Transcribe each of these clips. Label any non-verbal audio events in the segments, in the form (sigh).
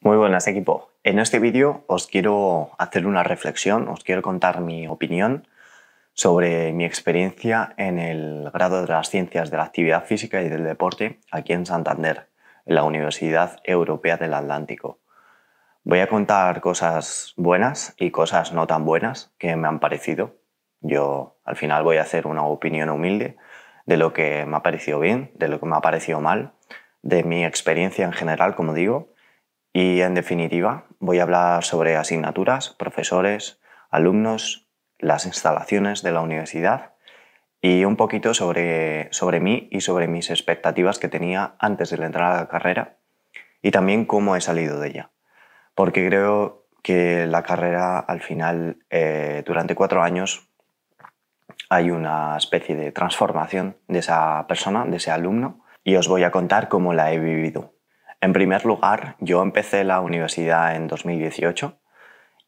Muy buenas equipo. En este vídeo os quiero hacer una reflexión, os quiero contar mi opinión sobre mi experiencia en el grado de las ciencias de la actividad física y del deporte aquí en Santander, en la Universidad Europea del Atlántico. Voy a contar cosas buenas y cosas no tan buenas que me han parecido. Yo al final voy a hacer una opinión humilde de lo que me ha parecido bien, de lo que me ha parecido mal, de mi experiencia en general, como digo, y en definitiva, voy a hablar sobre asignaturas, profesores, alumnos, las instalaciones de la universidad y un poquito sobre, sobre mí y sobre mis expectativas que tenía antes de la entrada a la carrera y también cómo he salido de ella. Porque creo que la carrera al final, eh, durante cuatro años, hay una especie de transformación de esa persona, de ese alumno, y os voy a contar cómo la he vivido. En primer lugar, yo empecé la universidad en 2018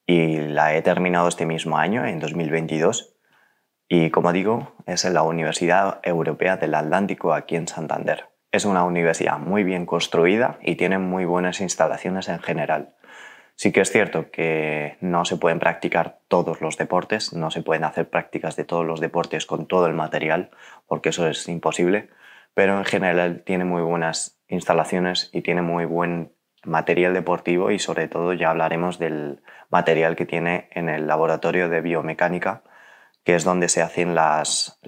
y la he terminado este mismo año, en 2022. Y como digo, es en la Universidad Europea del Atlántico aquí en Santander. Es una universidad muy bien construida y tiene muy buenas instalaciones en general. Sí que es cierto que no se pueden practicar todos los deportes, no se pueden hacer prácticas de todos los deportes con todo el material, porque eso es imposible, pero en general tiene muy buenas instalaciones y tiene muy buen material deportivo y sobre todo ya hablaremos del material que tiene en el laboratorio de biomecánica, que es donde se hacen las,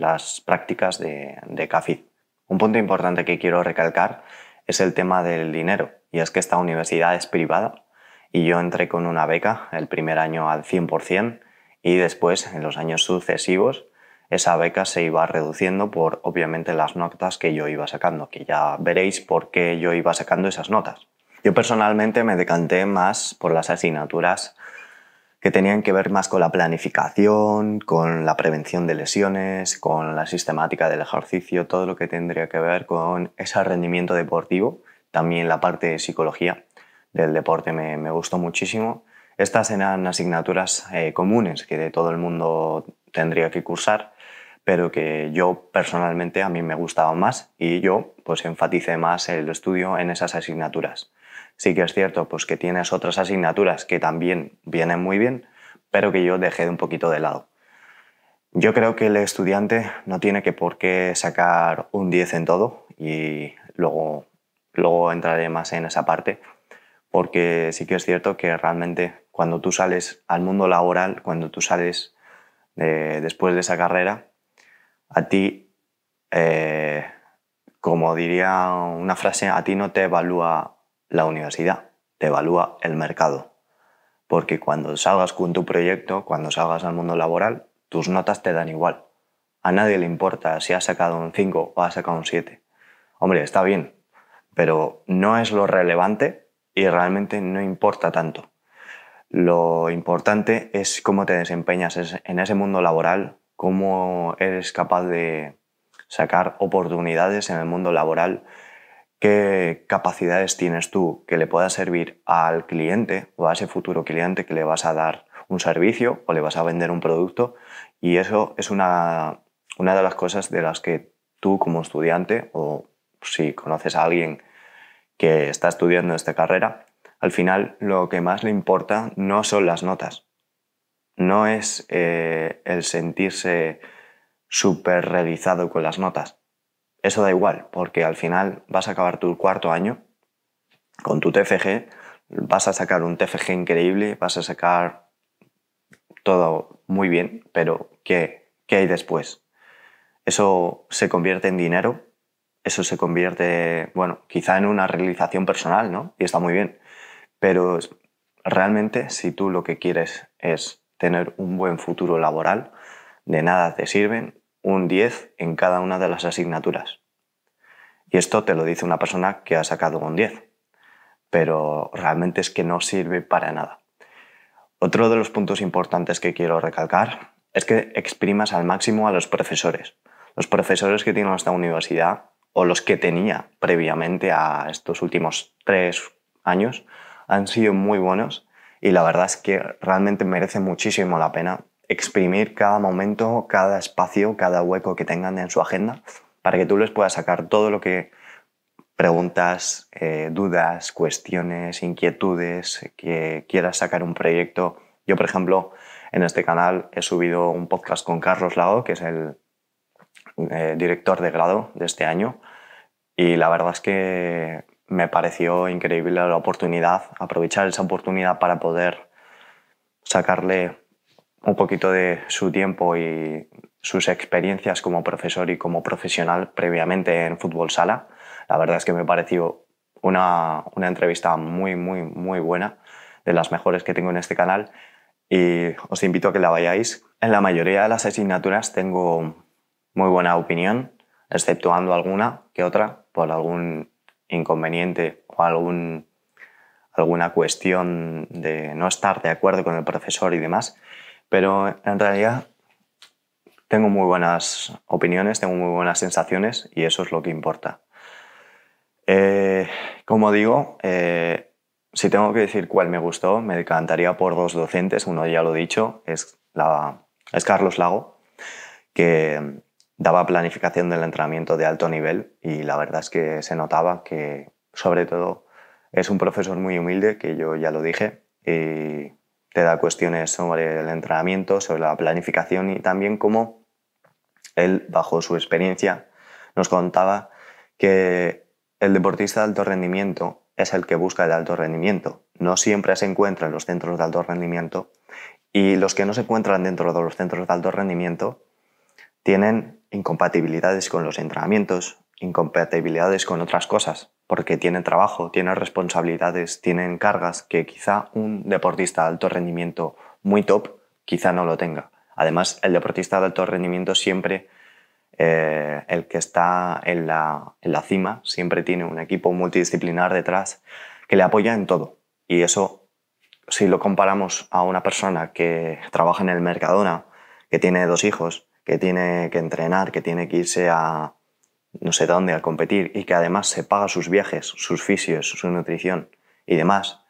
prácticas de, de CAFID. Un punto importante que quiero recalcar es el tema del dinero, y es que esta universidad es privada y yo entré con una beca el primer año al 100% y después en los años sucesivos esa beca se iba reduciendo por obviamente las notas que yo iba sacando, que ya veréis por qué yo iba sacando esas notas. Yo personalmente me decanté más por las asignaturas que tenían que ver más con la planificación, con la prevención de lesiones, con la sistemática del ejercicio, todo lo que tendría que ver con ese rendimiento deportivo, también la parte de psicología del deporte me, gustó muchísimo. Estas eran asignaturas eh, comunes que de todo el mundo tendría que cursar, pero que yo personalmente a mí me gustaba más y yo pues enfaticé más el estudio en esas asignaturas. Sí que es cierto pues que tienes otras asignaturas que también vienen muy bien, pero que yo dejé de un poquito de lado. Yo creo que el estudiante no tiene que por qué sacar un 10 en todo y luego, luego entraré más en esa parte, porque sí que es cierto que realmente cuando tú sales al mundo laboral, cuando tú sales eh, después de esa carrera, a ti, eh, como diría una frase, a ti no te evalúa la universidad, te evalúa el mercado. Porque cuando salgas con tu proyecto, cuando salgas al mundo laboral, tus notas te dan igual. A nadie le importa si has sacado un 5 o has sacado un 7. Hombre, está bien, pero no es lo relevante y realmente no importa tanto. Lo importante es cómo te desempeñas en ese mundo laboral cómo eres capaz de sacar oportunidades en el mundo laboral, qué capacidades tienes tú que le puedas servir al cliente o a ese futuro cliente que le vas a dar un servicio o le vas a vender un producto. Y eso es una, una de las cosas de las que tú como estudiante o si conoces a alguien que está estudiando esta carrera, al final lo que más le importa no son las notas, no es eh, el sentirse súper realizado con las notas. Eso da igual, porque al final vas a acabar tu cuarto año con tu TFG, vas a sacar un TFG increíble, vas a sacar todo muy bien, pero ¿qué, qué hay después? Eso se convierte en dinero, eso se convierte, bueno, quizá en una realización personal, ¿no? Y está muy bien, pero realmente si tú lo que quieres es tener un buen futuro laboral, de nada te sirven un 10 en cada una de las asignaturas. Y esto te lo dice una persona que ha sacado un 10, pero realmente es que no sirve para nada. Otro de los puntos importantes que quiero recalcar es que exprimas al máximo a los profesores. Los profesores que tienen esta universidad o los que tenía previamente a estos últimos tres años han sido muy buenos y la verdad es que realmente merece muchísimo la pena exprimir cada momento, cada espacio, cada hueco que tengan en su agenda para que tú les puedas sacar todo lo que preguntas, eh, dudas, cuestiones, inquietudes, que quieras sacar un proyecto. Yo, por ejemplo, en este canal he subido un podcast con Carlos Lago, que es el eh, director de grado de este año, y la verdad es que me pareció increíble la oportunidad, aprovechar esa oportunidad para poder sacarle un poquito de su tiempo y sus experiencias como profesor y como profesional previamente en fútbol sala. La verdad es que me pareció una, una entrevista muy, muy, muy buena, de las mejores que tengo en este canal y os invito a que la vayáis. En la mayoría de las asignaturas tengo muy buena opinión, exceptuando alguna que otra por algún inconveniente o algún, alguna cuestión de no estar de acuerdo con el profesor y demás, pero en realidad tengo muy buenas opiniones, tengo muy buenas sensaciones y eso es lo que importa. Eh, como digo, eh, si tengo que decir cuál me gustó, me encantaría por dos docentes, uno ya lo he dicho, es, la, es Carlos Lago, que daba planificación del entrenamiento de alto nivel y la verdad es que se notaba que, sobre todo, es un profesor muy humilde, que yo ya lo dije, y te da cuestiones sobre el entrenamiento, sobre la planificación y también cómo él, bajo su experiencia, nos contaba que el deportista de alto rendimiento es el que busca el alto rendimiento. No siempre se encuentra en los centros de alto rendimiento y los que no se encuentran dentro de los centros de alto rendimiento tienen incompatibilidades con los entrenamientos, incompatibilidades con otras cosas, porque tiene trabajo, tiene responsabilidades, tienen cargas que quizá un deportista de alto rendimiento muy top quizá no lo tenga. Además, el deportista de alto rendimiento siempre, eh, el que está en la, en la cima, siempre tiene un equipo multidisciplinar detrás que le apoya en todo. Y eso, si lo comparamos a una persona que trabaja en el Mercadona, que tiene dos hijos, que tiene que entrenar, que tiene que irse a no sé dónde a competir y que además se paga sus viajes, sus fisios, su nutrición y demás,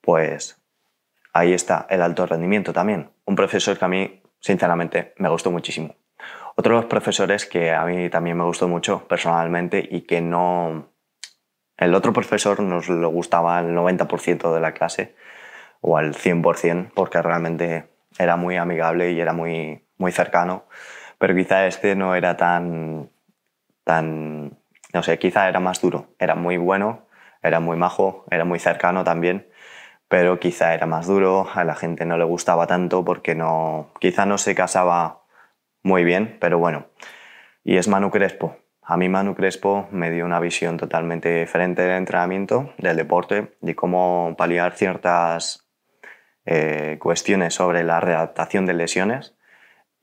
pues ahí está el alto rendimiento también. Un profesor que a mí, sinceramente, me gustó muchísimo. Otro de los profesores que a mí también me gustó mucho personalmente y que no... El otro profesor nos lo gustaba al 90% de la clase o al 100% porque realmente era muy amigable y era muy, muy cercano pero quizá este no era tan, tan, no sé, quizá era más duro. Era muy bueno, era muy majo, era muy cercano también, pero quizá era más duro, a la gente no le gustaba tanto porque no, quizá no se casaba muy bien, pero bueno. Y es Manu Crespo. A mí Manu Crespo me dio una visión totalmente diferente del entrenamiento, del deporte, de cómo paliar ciertas eh, cuestiones sobre la readaptación de lesiones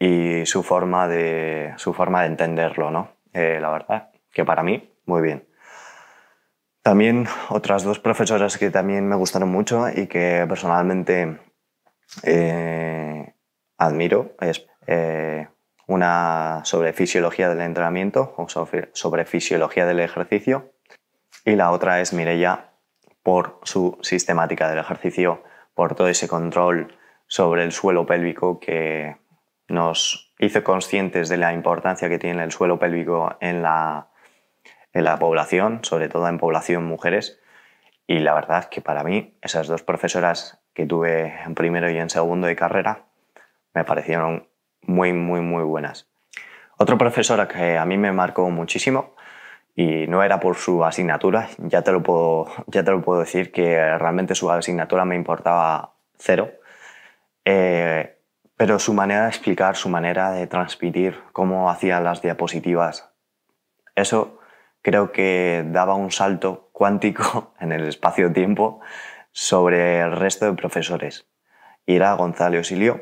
y su forma de, su forma de entenderlo, ¿no? Eh, la verdad, que para mí, muy bien. También otras dos profesoras que también me gustaron mucho y que personalmente eh, admiro es eh, una sobre fisiología del entrenamiento o sobre fisiología del ejercicio y la otra es Mirella por su sistemática del ejercicio, por todo ese control sobre el suelo pélvico que nos hizo conscientes de la importancia que tiene el suelo pélvico en la, en la población, sobre todo en población mujeres. Y la verdad que para mí esas dos profesoras que tuve en primero y en segundo de carrera me parecieron muy, muy, muy buenas. Otra profesora que a mí me marcó muchísimo y no era por su asignatura, ya te lo puedo, ya te lo puedo decir que realmente su asignatura me importaba cero, eh, pero su manera de explicar, su manera de transmitir, cómo hacía las diapositivas, eso creo que daba un salto cuántico (laughs) en el espacio-tiempo sobre el resto de profesores. Y era Gonzalo Osilio.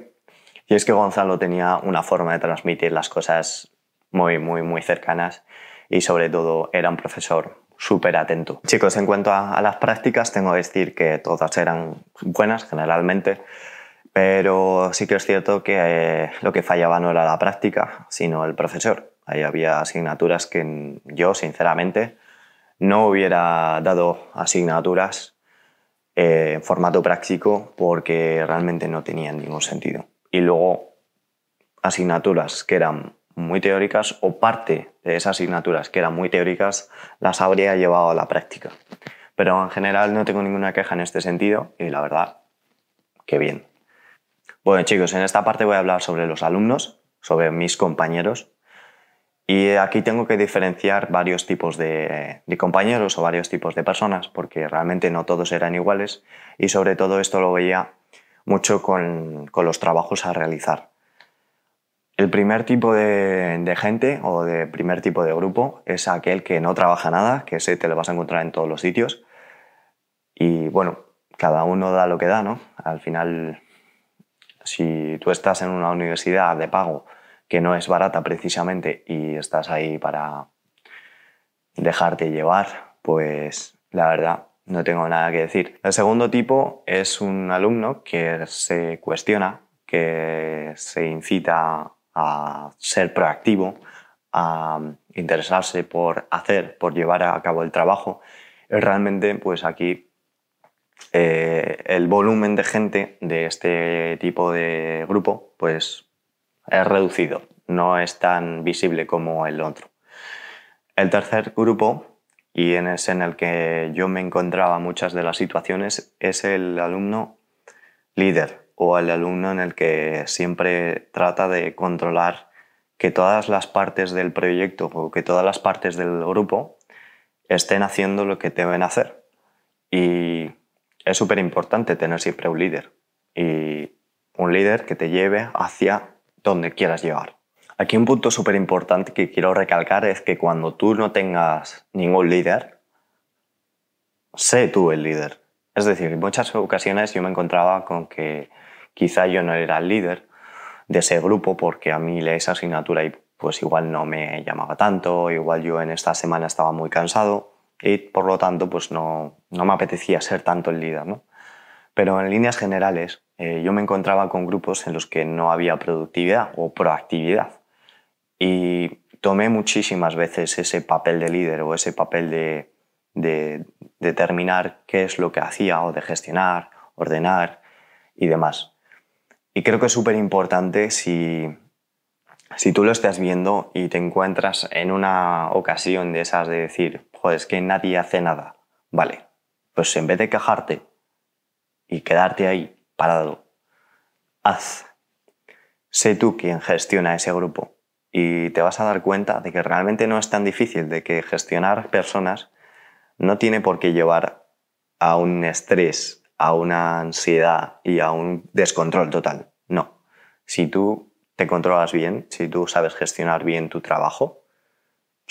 Y es que Gonzalo tenía una forma de transmitir las cosas muy, muy, muy cercanas y sobre todo era un profesor súper atento. Chicos, en cuanto a, las prácticas, tengo que decir que todas eran buenas generalmente. Pero sí que es cierto que eh, lo que fallaba no era la práctica, sino el profesor. Ahí había asignaturas que yo, sinceramente, no hubiera dado asignaturas eh, en formato práctico porque realmente no tenían ningún sentido. Y luego asignaturas que eran muy teóricas o parte de esas asignaturas que eran muy teóricas las habría llevado a la práctica. Pero en general no tengo ninguna queja en este sentido y la verdad, qué bien. Bueno, chicos, en esta parte voy a hablar sobre los alumnos, sobre mis compañeros. Y aquí tengo que diferenciar varios tipos de, compañeros o varios tipos de personas, porque realmente no todos eran iguales. Y sobre todo esto lo veía mucho con, los trabajos a realizar. El primer tipo de, de, gente o de primer tipo de grupo es aquel que no trabaja nada, que ese te lo vas a encontrar en todos los sitios. Y bueno, cada uno da lo que da, ¿no? Al final si tú estás en una universidad de pago que no es barata precisamente y estás ahí para dejarte llevar, pues la verdad no tengo nada que decir. El segundo tipo es un alumno que se cuestiona, que se incita a ser proactivo, a interesarse por hacer, por llevar a cabo el trabajo. Realmente, pues aquí eh, el volumen de gente de este tipo de grupo pues, es reducido, no es tan visible como el otro. El tercer grupo, y en es en el que yo me encontraba muchas de las situaciones, es el alumno líder o el alumno en el que siempre trata de controlar que todas las partes del proyecto o que todas las partes del grupo estén haciendo lo que deben hacer. Y es súper importante tener siempre un líder y un líder que te lleve hacia donde quieras llegar. Aquí un punto súper importante que quiero recalcar es que cuando tú no tengas ningún líder, sé tú el líder. Es decir, en muchas ocasiones yo me encontraba con que quizá yo no era el líder de ese grupo porque a mí le esa asignatura y pues igual no me llamaba tanto, igual yo en esta semana estaba muy cansado y por lo tanto pues no, me apetecía ser tanto el líder. ¿no? Pero en líneas generales eh, yo me encontraba con grupos en los que no había productividad o proactividad y tomé muchísimas veces ese papel de líder o ese papel de, determinar qué es lo que hacía o de gestionar, ordenar y demás. Y creo que es súper importante si, si tú lo estás viendo y te encuentras en una ocasión de esas de decir, es que nadie hace nada. Vale, pues en vez de quejarte y quedarte ahí parado, haz. Sé tú quien gestiona ese grupo y te vas a dar cuenta de que realmente no es tan difícil, de que gestionar personas no tiene por qué llevar a un estrés, a una ansiedad y a un descontrol total. No. Si tú te controlas bien, si tú sabes gestionar bien tu trabajo,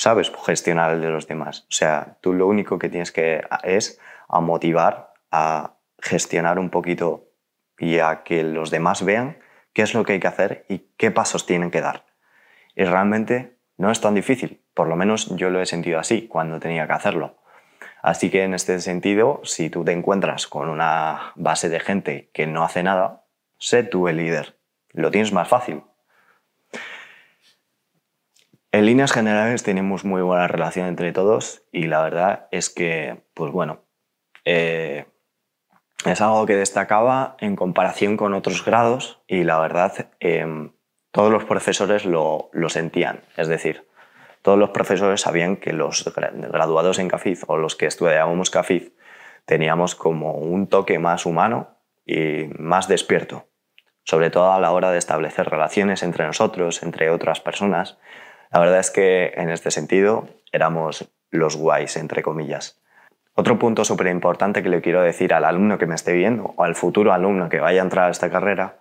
sabes gestionar el de los demás. O sea, tú lo único que tienes que es a motivar a gestionar un poquito y a que los demás vean qué es lo que hay que hacer y qué pasos tienen que dar. Y realmente no es tan difícil, por lo menos yo lo he sentido así cuando tenía que hacerlo. Así que en este sentido, si tú te encuentras con una base de gente que no hace nada, sé tú el líder. Lo tienes más fácil, en líneas generales tenemos muy buena relación entre todos y la verdad es que, pues bueno, eh, es algo que destacaba en comparación con otros grados y la verdad em, todos los profesores lo, lo, sentían. Es decir, todos los profesores sabían que los graduados en CAFIZ o los que estudiábamos CAFIZ teníamos como un toque más humano y más despierto, sobre todo a la hora de establecer relaciones entre nosotros, entre otras personas la verdad es que en este sentido éramos los guays, entre comillas. Otro punto súper importante que le quiero decir al alumno que me esté viendo o al futuro alumno que vaya a entrar a esta carrera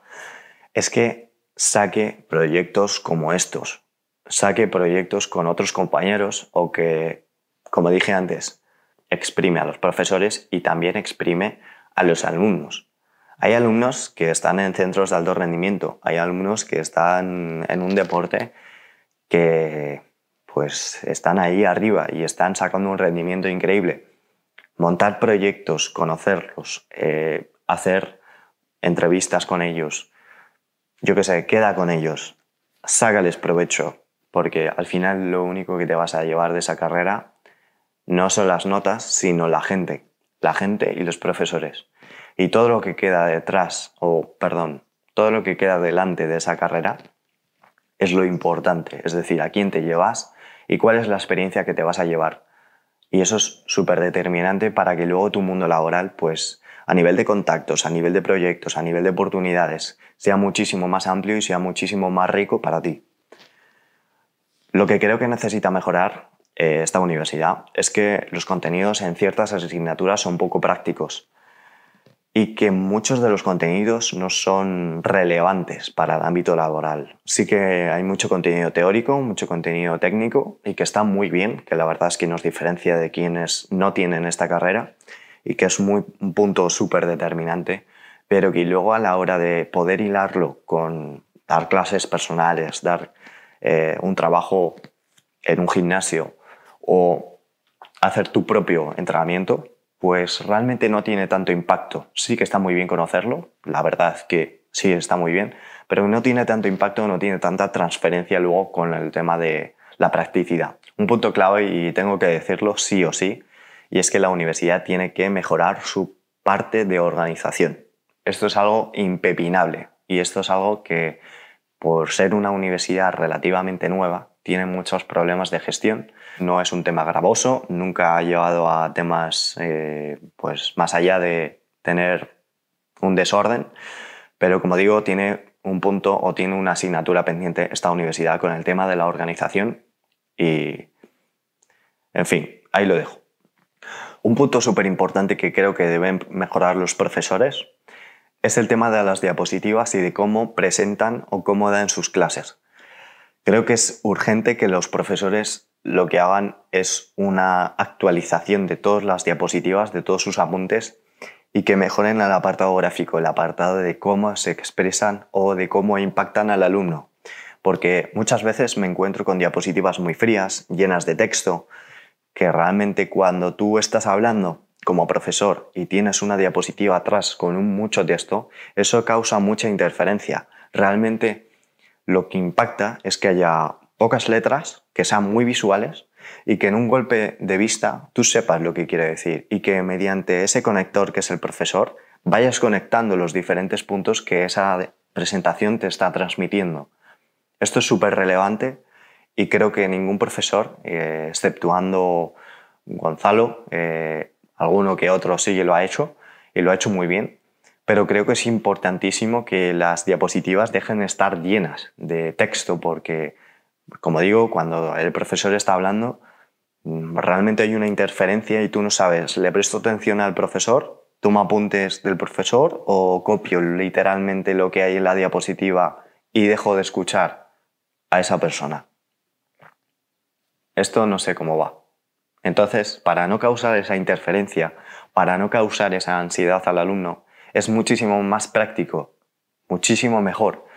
es que saque proyectos como estos, saque proyectos con otros compañeros o que, como dije antes, exprime a los profesores y también exprime a los alumnos. Hay alumnos que están en centros de alto rendimiento, hay alumnos que están en un deporte que pues están ahí arriba y están sacando un rendimiento increíble. Montar proyectos, conocerlos, eh, hacer entrevistas con ellos, yo qué sé, queda con ellos, sácales provecho, porque al final lo único que te vas a llevar de esa carrera no son las notas, sino la gente, la gente y los profesores. Y todo lo que queda detrás, o perdón, todo lo que queda delante de esa carrera, es lo importante, es decir, a quién te llevas y cuál es la experiencia que te vas a llevar. Y eso es súper determinante para que luego tu mundo laboral, pues a nivel de contactos, a nivel de proyectos, a nivel de oportunidades, sea muchísimo más amplio y sea muchísimo más rico para ti. Lo que creo que necesita mejorar eh, esta universidad es que los contenidos en ciertas asignaturas son poco prácticos y que muchos de los contenidos no son relevantes para el ámbito laboral. Sí que hay mucho contenido teórico, mucho contenido técnico y que está muy bien, que la verdad es que nos diferencia de quienes no tienen esta carrera y que es un punto súper determinante, pero que luego a la hora de poder hilarlo con dar clases personales, dar eh, un trabajo en un gimnasio o hacer tu propio entrenamiento, pues realmente no tiene tanto impacto. Sí que está muy bien conocerlo, la verdad que sí está muy bien, pero no tiene tanto impacto, no tiene tanta transferencia luego con el tema de la practicidad. Un punto clave, y tengo que decirlo sí o sí, y es que la universidad tiene que mejorar su parte de organización. Esto es algo impepinable y esto es algo que, por ser una universidad relativamente nueva, tiene muchos problemas de gestión no es un tema gravoso, nunca ha llevado a temas eh, pues más allá de tener un desorden, pero como digo, tiene un punto o tiene una asignatura pendiente esta universidad con el tema de la organización y, en fin, ahí lo dejo. Un punto súper importante que creo que deben mejorar los profesores es el tema de las diapositivas y de cómo presentan o cómo dan sus clases. Creo que es urgente que los profesores lo que hagan es una actualización de todas las diapositivas, de todos sus apuntes y que mejoren el apartado gráfico, el apartado de cómo se expresan o de cómo impactan al alumno. Porque muchas veces me encuentro con diapositivas muy frías, llenas de texto, que realmente cuando tú estás hablando como profesor y tienes una diapositiva atrás con mucho texto, eso causa mucha interferencia. Realmente lo que impacta es que haya pocas letras, que sean muy visuales y que en un golpe de vista tú sepas lo que quiere decir y que mediante ese conector que es el profesor vayas conectando los diferentes puntos que esa presentación te está transmitiendo. Esto es súper relevante y creo que ningún profesor, eh, exceptuando Gonzalo, eh, alguno que otro sí que lo ha hecho y lo ha hecho muy bien, pero creo que es importantísimo que las diapositivas dejen estar llenas de texto porque como digo, cuando el profesor está hablando, realmente hay una interferencia y tú no sabes, ¿le presto atención al profesor? ¿Tomo apuntes del profesor o copio literalmente lo que hay en la diapositiva y dejo de escuchar a esa persona? Esto no sé cómo va. Entonces, para no causar esa interferencia, para no causar esa ansiedad al alumno, es muchísimo más práctico, muchísimo mejor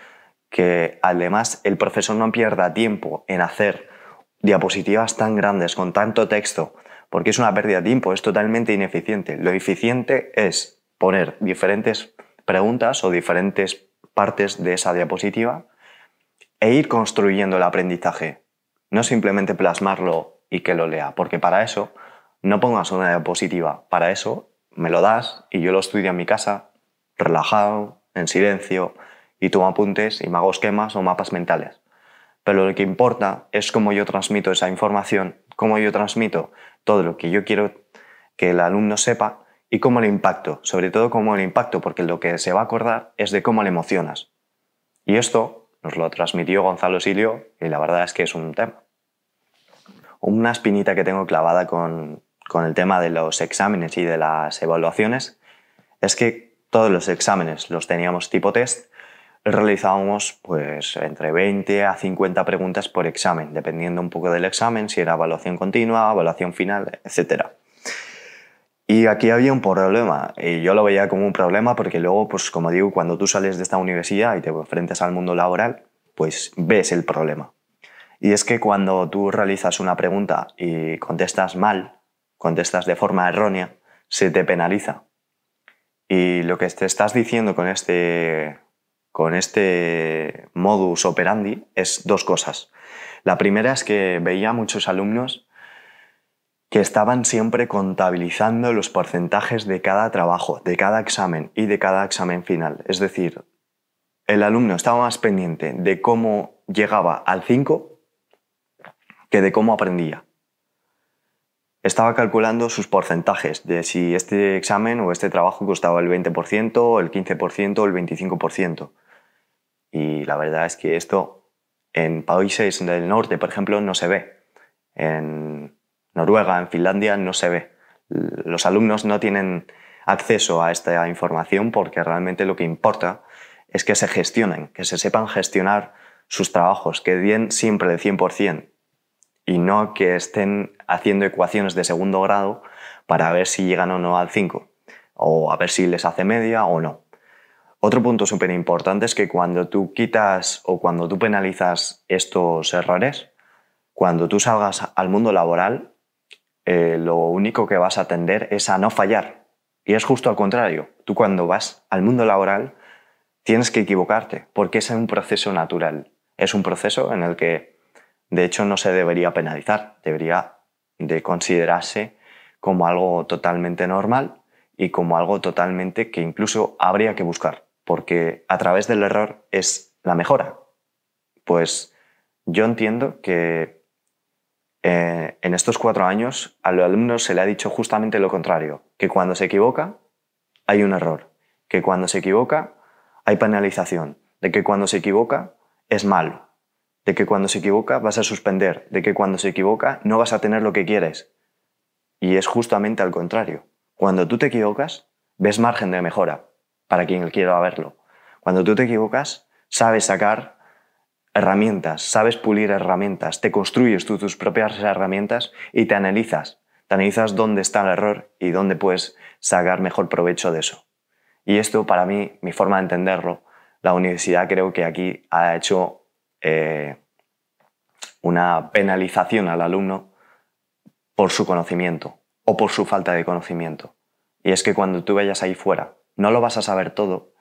que además el profesor no pierda tiempo en hacer diapositivas tan grandes, con tanto texto, porque es una pérdida de tiempo, es totalmente ineficiente. Lo eficiente es poner diferentes preguntas o diferentes partes de esa diapositiva e ir construyendo el aprendizaje, no simplemente plasmarlo y que lo lea, porque para eso no pongas una diapositiva, para eso me lo das y yo lo estudio en mi casa, relajado, en silencio, y tomo apuntes y me hago esquemas o mapas mentales. Pero lo que importa es cómo yo transmito esa información, cómo yo transmito todo lo que yo quiero que el alumno sepa y cómo le impacto, sobre todo cómo le impacto, porque lo que se va a acordar es de cómo le emocionas. Y esto nos lo transmitió Gonzalo Silio y la verdad es que es un tema. Una espinita que tengo clavada con, con el tema de los exámenes y de las evaluaciones es que todos los exámenes los teníamos tipo test realizábamos pues entre 20 a 50 preguntas por examen, dependiendo un poco del examen, si era evaluación continua, evaluación final, etc. Y aquí había un problema, y yo lo veía como un problema porque luego, pues como digo, cuando tú sales de esta universidad y te enfrentas al mundo laboral, pues ves el problema. Y es que cuando tú realizas una pregunta y contestas mal, contestas de forma errónea, se te penaliza. Y lo que te estás diciendo con este con este modus operandi es dos cosas. La primera es que veía muchos alumnos que estaban siempre contabilizando los porcentajes de cada trabajo, de cada examen y de cada examen final. Es decir, el alumno estaba más pendiente de cómo llegaba al 5 que de cómo aprendía. Estaba calculando sus porcentajes de si este examen o este trabajo costaba el 20%, el 15% o el 25%. Y la verdad es que esto en países del norte, por ejemplo, no se ve. En Noruega, en Finlandia, no se ve. Los alumnos no tienen acceso a esta información porque realmente lo que importa es que se gestionen, que se sepan gestionar sus trabajos, que den siempre el 100% y no que estén haciendo ecuaciones de segundo grado para ver si llegan o no al 5 o a ver si les hace media o no. Otro punto súper importante es que cuando tú quitas o cuando tú penalizas estos errores, cuando tú salgas al mundo laboral, eh, lo único que vas a atender es a no fallar. Y es justo al contrario. Tú cuando vas al mundo laboral tienes que equivocarte, porque es un proceso natural. Es un proceso en el que, de hecho, no se debería penalizar, debería de considerarse como algo totalmente normal y como algo totalmente que incluso habría que buscar porque a través del error es la mejora. Pues yo entiendo que eh, en estos cuatro años a los alumnos se le ha dicho justamente lo contrario, que cuando se equivoca hay un error, que cuando se equivoca hay penalización, de que cuando se equivoca es malo, de que cuando se equivoca vas a suspender, de que cuando se equivoca no vas a tener lo que quieres. Y es justamente al contrario. Cuando tú te equivocas, ves margen de mejora para quien quiera verlo. Cuando tú te equivocas, sabes sacar herramientas, sabes pulir herramientas, te construyes tú tus propias herramientas y te analizas. Te analizas dónde está el error y dónde puedes sacar mejor provecho de eso. Y esto, para mí, mi forma de entenderlo, la universidad creo que aquí ha hecho eh, una penalización al alumno por su conocimiento o por su falta de conocimiento. Y es que cuando tú vayas ahí fuera no lo vas a saber todo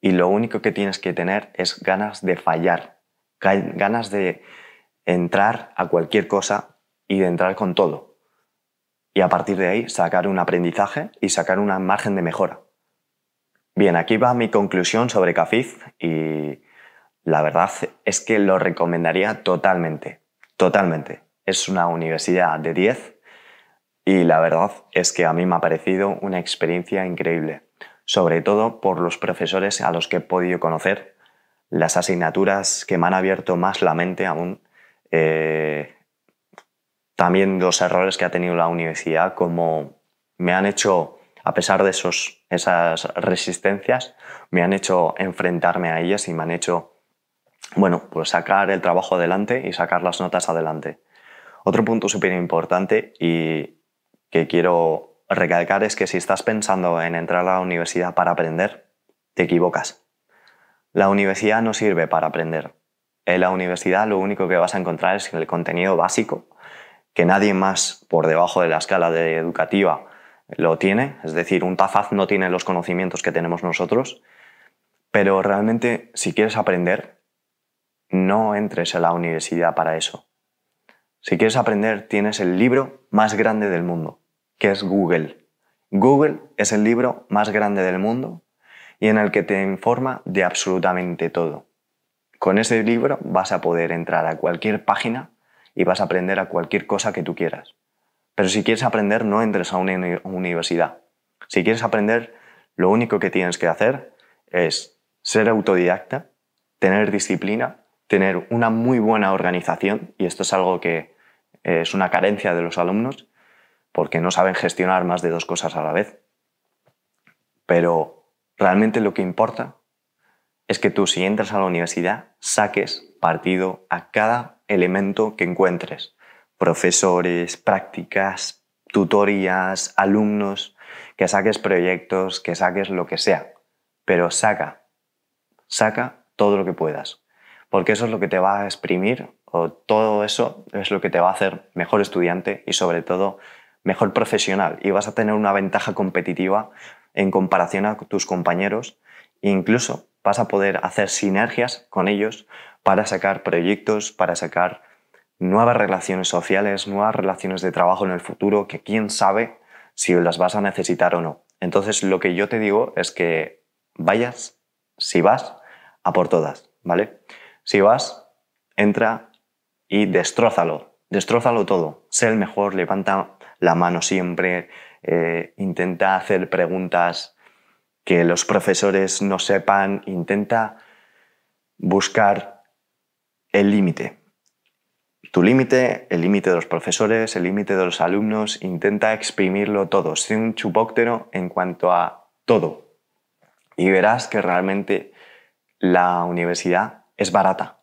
y lo único que tienes que tener es ganas de fallar, ganas de entrar a cualquier cosa y de entrar con todo. Y a partir de ahí sacar un aprendizaje y sacar una margen de mejora. Bien, aquí va mi conclusión sobre Cafiz y la verdad es que lo recomendaría totalmente, totalmente. Es una universidad de 10 y la verdad es que a mí me ha parecido una experiencia increíble sobre todo por los profesores a los que he podido conocer, las asignaturas que me han abierto más la mente aún, eh, también los errores que ha tenido la universidad, como me han hecho, a pesar de esos, esas resistencias, me han hecho enfrentarme a ellas y me han hecho, bueno, pues sacar el trabajo adelante y sacar las notas adelante. Otro punto súper importante y que quiero recalcar es que si estás pensando en entrar a la universidad para aprender, te equivocas. La universidad no sirve para aprender. En la universidad lo único que vas a encontrar es el contenido básico, que nadie más por debajo de la escala educativa lo tiene, es decir, un tafaz no tiene los conocimientos que tenemos nosotros, pero realmente si quieres aprender, no entres a la universidad para eso. Si quieres aprender, tienes el libro más grande del mundo, que es Google. Google es el libro más grande del mundo y en el que te informa de absolutamente todo. Con ese libro vas a poder entrar a cualquier página y vas a aprender a cualquier cosa que tú quieras. Pero si quieres aprender, no entres a una universidad. Si quieres aprender, lo único que tienes que hacer es ser autodidacta, tener disciplina, tener una muy buena organización, y esto es algo que eh, es una carencia de los alumnos, porque no saben gestionar más de dos cosas a la vez. Pero realmente lo que importa es que tú si entras a la universidad saques partido a cada elemento que encuentres. Profesores, prácticas, tutorías, alumnos, que saques proyectos, que saques lo que sea. Pero saca, saca todo lo que puedas. Porque eso es lo que te va a exprimir o todo eso es lo que te va a hacer mejor estudiante y sobre todo mejor profesional y vas a tener una ventaja competitiva en comparación a tus compañeros incluso vas a poder hacer sinergias con ellos para sacar proyectos, para sacar nuevas relaciones sociales, nuevas relaciones de trabajo en el futuro, que quién sabe si las vas a necesitar o no. Entonces, lo que yo te digo es que vayas, si vas, a por todas, ¿vale? Si vas, entra y destrozalo, destrozalo todo, sé el mejor, levanta la mano siempre, eh, intenta hacer preguntas que los profesores no sepan, intenta buscar el límite. Tu límite, el límite de los profesores, el límite de los alumnos, intenta exprimirlo todo, sin un chupóctero en cuanto a todo. Y verás que realmente la universidad es barata.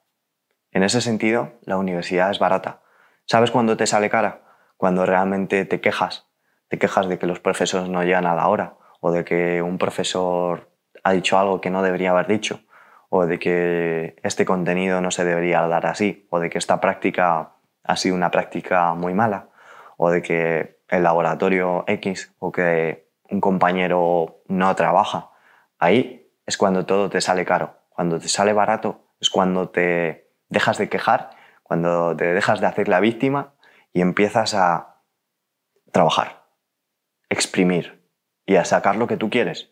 En ese sentido, la universidad es barata. ¿Sabes cuándo te sale cara? cuando realmente te quejas. Te quejas de que los profesores no llegan a la hora o de que un profesor ha dicho algo que no debería haber dicho o de que este contenido no se debería dar así o de que esta práctica ha sido una práctica muy mala o de que el laboratorio X o que un compañero no trabaja. Ahí es cuando todo te sale caro. Cuando te sale barato es cuando te dejas de quejar, cuando te dejas de hacer la víctima y empiezas a trabajar, exprimir y a sacar lo que tú quieres.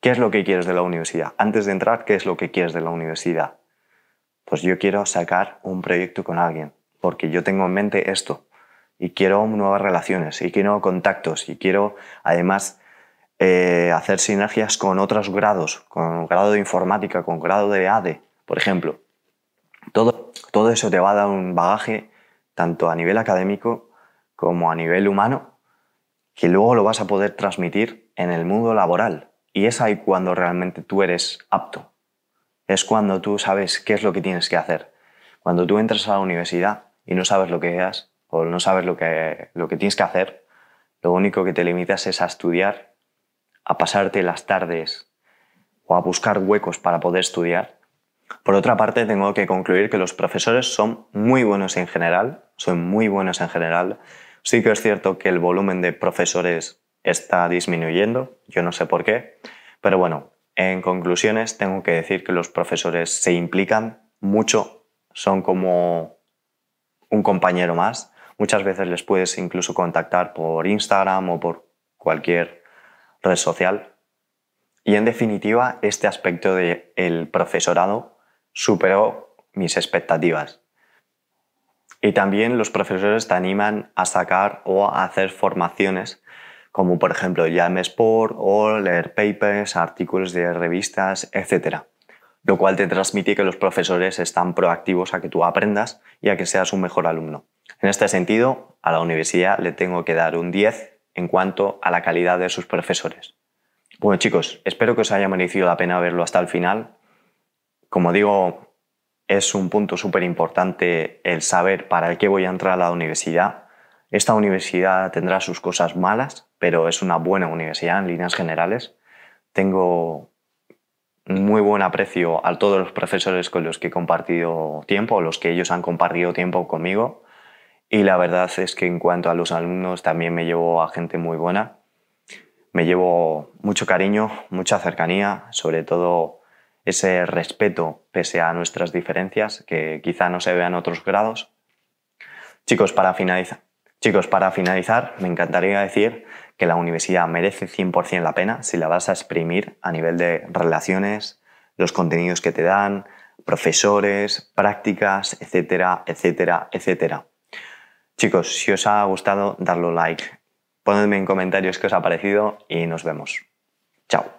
¿Qué es lo que quieres de la universidad? Antes de entrar, ¿qué es lo que quieres de la universidad? Pues yo quiero sacar un proyecto con alguien, porque yo tengo en mente esto, y quiero nuevas relaciones, y quiero contactos, y quiero además eh, hacer sinergias con otros grados, con grado de informática, con grado de ADE, por ejemplo. Todo, todo eso te va a dar un bagaje tanto a nivel académico como a nivel humano, que luego lo vas a poder transmitir en el mundo laboral. Y es ahí cuando realmente tú eres apto. Es cuando tú sabes qué es lo que tienes que hacer. Cuando tú entras a la universidad y no sabes lo que es o no sabes lo que, lo que tienes que hacer, lo único que te limitas es a estudiar, a pasarte las tardes o a buscar huecos para poder estudiar por otra parte, tengo que concluir que los profesores son muy buenos en general, son muy buenos en general. Sí que es cierto que el volumen de profesores está disminuyendo, yo no sé por qué, pero bueno, en conclusiones tengo que decir que los profesores se implican mucho, son como un compañero más. Muchas veces les puedes incluso contactar por Instagram o por cualquier red social. Y en definitiva, este aspecto del profesorado superó mis expectativas. Y también los profesores te animan a sacar o a hacer formaciones como por ejemplo Jam Sport o leer papers, artículos de revistas, etcétera Lo cual te transmite que los profesores están proactivos a que tú aprendas y a que seas un mejor alumno. En este sentido, a la universidad le tengo que dar un 10 en cuanto a la calidad de sus profesores. Bueno chicos, espero que os haya merecido la pena verlo hasta el final como digo, es un punto súper importante el saber para qué voy a entrar a la universidad. Esta universidad tendrá sus cosas malas, pero es una buena universidad en líneas generales. Tengo muy buen aprecio a todos los profesores con los que he compartido tiempo, los que ellos han compartido tiempo conmigo. Y la verdad es que en cuanto a los alumnos también me llevo a gente muy buena. Me llevo mucho cariño, mucha cercanía, sobre todo ese respeto pese a nuestras diferencias, que quizá no se vean otros grados. Chicos, para finalizar, chicos, para finalizar me encantaría decir que la universidad merece 100% la pena si la vas a exprimir a nivel de relaciones, los contenidos que te dan, profesores, prácticas, etcétera, etcétera, etcétera. Chicos, si os ha gustado, darle like. Ponedme en comentarios qué os ha parecido y nos vemos. Chao.